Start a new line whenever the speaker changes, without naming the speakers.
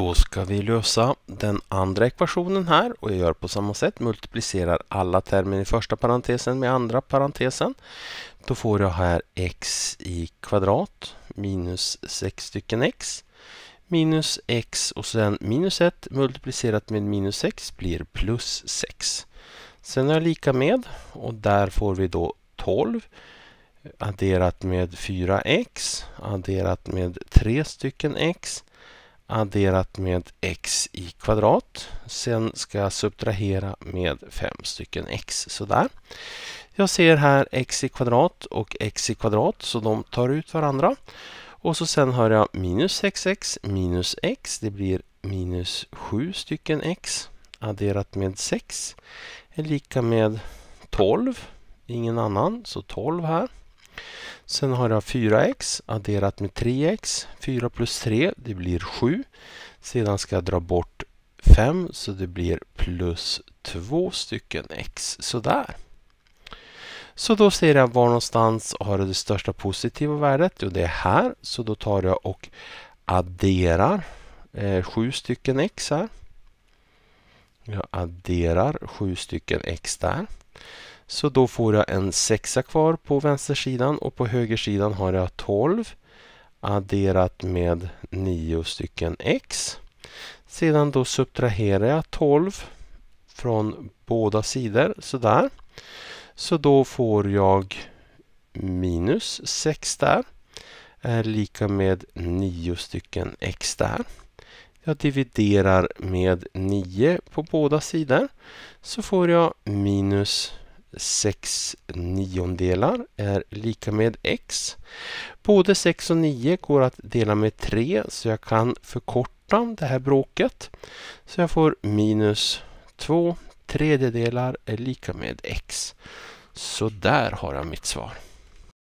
Då ska vi lösa den andra ekvationen här och jag gör på samma sätt. Multiplicerar alla termer i första parentesen med andra parentesen. Då får jag här x i kvadrat minus 6 stycken x minus x och sen minus 1 multiplicerat med minus 6 blir plus 6. Sen är jag lika med och där får vi då 12 adderat med 4x adderat med 3 stycken x adderat med x i kvadrat. Sen ska jag subtrahera med fem stycken x sådär. Jag ser här x i kvadrat och x i kvadrat så de tar ut varandra. Och så sen har jag minus 6x minus x. Det blir minus 7 stycken x adderat med 6 är lika med 12. Ingen annan, så 12 här. Sen har jag 4x adderat med 3x. 4 plus 3 det blir 7. Sedan ska jag dra bort 5 så det blir plus 2 stycken x. Sådär. Så då ser jag var någonstans har du det största positiva värdet. Och det är här. Så då tar jag och adderar eh, stycken x här. Jag adderar 7 stycken x där. Så då får jag en sexa kvar på vänstersidan och på högersidan har jag 12 adderat med 9 stycken x. Sedan då subtraherar jag 12 från båda sidor sådär. Så då får jag minus 6 där är lika med 9 stycken x där. Jag dividerar med 9 på båda sidor så får jag minus 6 niondelar är lika med x. Både 6 och 9 går att dela med 3 så jag kan förkorta det här bråket. Så jag får minus 2 tredjedelar är lika med x. Så där har jag mitt svar.